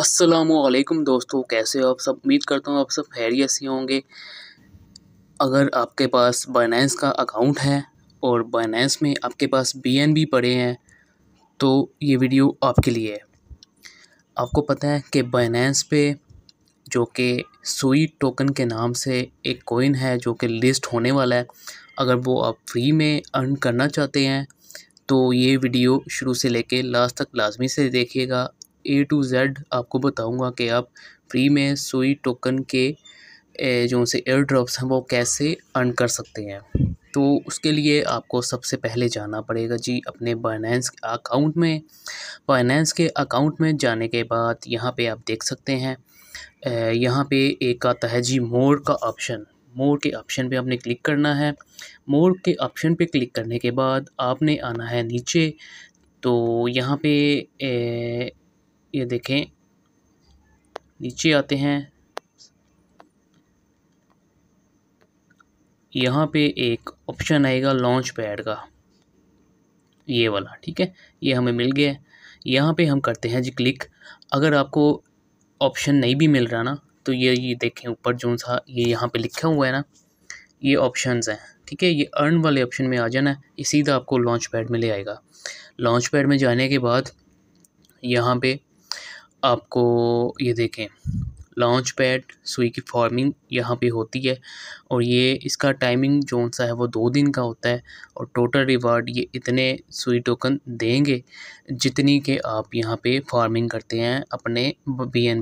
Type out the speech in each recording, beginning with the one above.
असलकुम दोस्तों कैसे हो आप सब उम्मीद करता हूँ आप सब खैरियत से होंगे अगर आपके पास बाइनेंस का अकाउंट है और बाइनेंस में आपके पास बी पड़े हैं तो ये वीडियो आपके लिए है आपको पता है कि बाइनेंस पे जो कि सुई टोकन के नाम से एक कोइन है जो कि लिस्ट होने वाला है अगर वो आप फ्री में अर्न करना चाहते हैं तो ये वीडियो शुरू से लेके लास्ट तक लाजमी से देखिएगा ए टू ज़ेड आपको बताऊंगा कि आप फ्री में सुई टोकन के जो से एयर ड्रॉप्स हैं वो कैसे अर्न कर सकते हैं तो उसके लिए आपको सबसे पहले जाना पड़ेगा जी अपने बाइनेंस अकाउंट में बाइनेंस के अकाउंट में जाने के बाद यहाँ पे आप देख सकते हैं यहाँ पे एक आता है जी मोर का ऑप्शन मोर के ऑप्शन पे आपने क्लिक करना है मोर के ऑप्शन पे क्लिक करने के बाद आपने आना है नीचे तो यहाँ पे ये देखें नीचे आते हैं यहाँ पे एक ऑप्शन आएगा लॉन्च पैड का ये वाला ठीक है ये हमें मिल गया है यहाँ पे हम करते हैं जी क्लिक अगर आपको ऑप्शन नहीं भी मिल रहा ना तो ये ये देखें ऊपर जो सा ये यहाँ पे लिखा हुआ है ना ये ऑप्शंस हैं ठीक है ये अर्न वाले ऑप्शन में आ जाना है ये सीधा आपको लॉन्च पैड में ले आएगा लॉन्च पैड में जाने के बाद यहाँ पे आपको ये देखें लॉन्च पैड सुई की फॉर्मिंग यहाँ पे होती है और ये इसका टाइमिंग जो सा है वो दो दिन का होता है और टोटल रिवार्ड ये इतने सुई टोकन देंगे जितनी के आप यहाँ पे फार्मिंग करते हैं अपने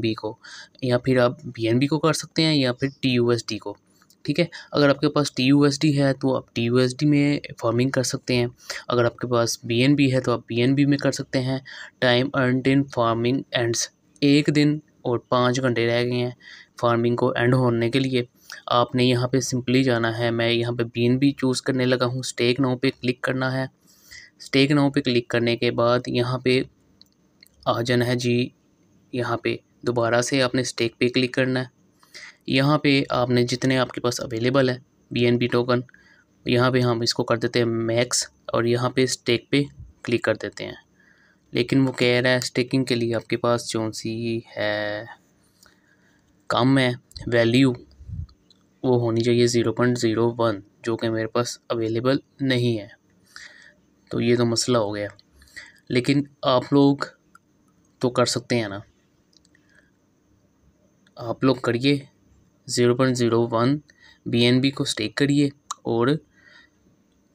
बी को या फिर आप बी को कर सकते हैं या फिर टी को ठीक है अगर आपके पास टी यू एस डी है तो आप टी यू एस डी में फार्मिंग कर सकते हैं अगर आपके पास बी एन बी है तो आप बी एन बी में कर सकते हैं time earn in farming ends एक दिन और पाँच घंटे रह गए हैं फार्मिंग को एंड होने के लिए आपने यहाँ पे सिंपली जाना है मैं यहाँ पे बी एन बी चूज़ करने लगा हूँ स्टेक नाउ पे क्लिक करना है स्टेक नाउ पे क्लिक करने के बाद यहाँ पे आ जाना है जी यहाँ पे दोबारा से आपने स्टेक पे क्लिक करना है यहाँ पे आपने जितने आपके पास अवेलेबल है बी टोकन यहाँ पे हम इसको कर देते हैं मैक्स और यहाँ पे स्टेक पे क्लिक कर देते हैं लेकिन वो कह रहा है स्टेकिंग के लिए आपके पास जो सी है कम है वैल्यू वो होनी चाहिए ज़ीरो पॉइंट ज़ीरो वन जो कि मेरे पास अवेलेबल नहीं है तो ये तो मसला हो गया लेकिन आप लोग तो कर सकते हैं ना आप लोग करिए zero point zero one B N B को स्टेक करिए और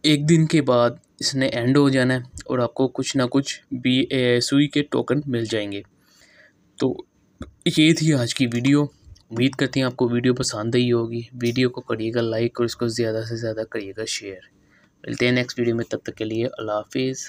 एक दिन के बाद इसने एंड हो जाना है और आपको कुछ ना कुछ बी यू के टोकन मिल जाएंगे तो ये थी आज की वीडियो उम्मीद करते हैं आपको वीडियो पसंद आई होगी वीडियो को करिएगा लाइक और इसको ज़्यादा से ज़्यादा करिएगा शेयर मिलते हैं नेक्स्ट वीडियो में तब तक के लिए अल्लाह हाफिज़